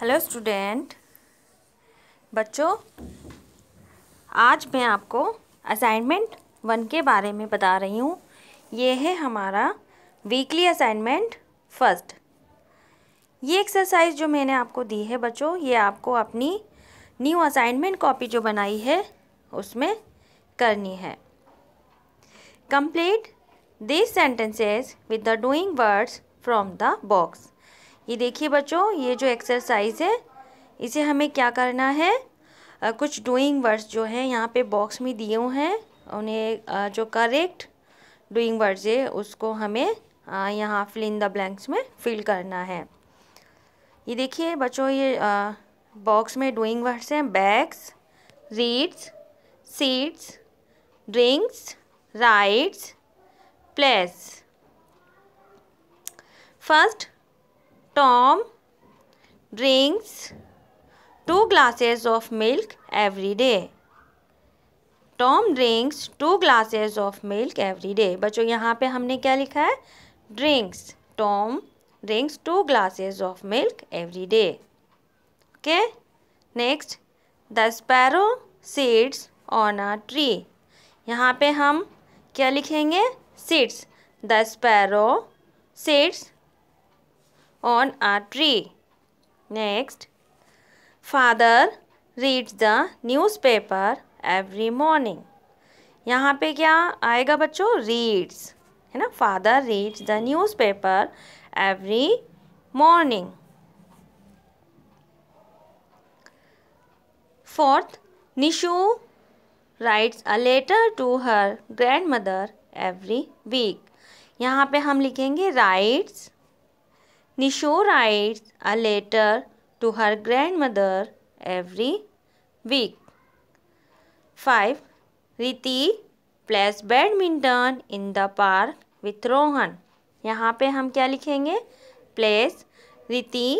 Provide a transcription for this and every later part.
Hello student बच्चों आज मैं आपको असाइनमेंट वन के बारे में बता रही हूँ ये है हमारा वीकली असाइनमेंट फर्स्ट ये एक्सरसाइज जो मैंने आपको दी है बच्चों ये आपको अपनी न्यू असाइनमेंट कॉपी जो बनाई है उसमें करनी है complete this sentences with the doing words from the box ये देखिए बच्चों ये जो एक्सरसाइज है इसे हमें क्या करना है आ, कुछ डूइंग वर्ड्स जो हैं यहाँ पे बॉक्स में दिए हुए हैं उन्हें जो करेक्ट डूइंग वर्ड्स है उसको हमें यहाँ फिल इन द ब्लैंक्स में फिल करना है ये देखिए बच्चों ये बॉक्स में डूइंग वर्ड्स हैं bags reads seats drinks rides plays first Tom drinks two glasses of milk every day. Tom drinks two glasses of milk every day. बच्चों यहाँ पे हमने क्या लिखा है Drinks. Tom drinks two glasses of milk every day. Okay. Next, the sparrow sits on a tree. यहाँ पे हम क्या लिखेंगे Sits. The sparrow sits on a tree. Next, father reads the newspaper every morning. यहाँ पे क्या आएगा बच्चों reads है ना father reads the newspaper every morning. Fourth, Nishu writes a letter to her grandmother every week. यहाँ पे हम लिखेंगे writes Nisho writes a letter to her grandmother every week. 5. Riti plays badminton in the park with Rohan. यहाँ पे हम क्या लिखेंगे plays Riti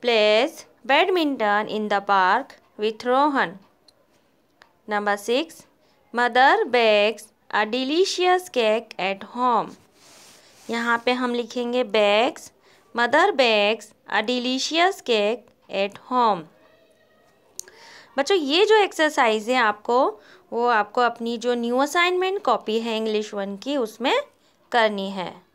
plays badminton in the park with Rohan number six mother bags a delicious cake at home यहाँ पे हम लिखेंगे bags mother bakes a delicious cake at home बच्चों ये जो एक्सरसाइज है आपको वो आपको अपनी जो न्यू असाइनमेंट कॉपी है इंग्लिश वन की उसमें करनी है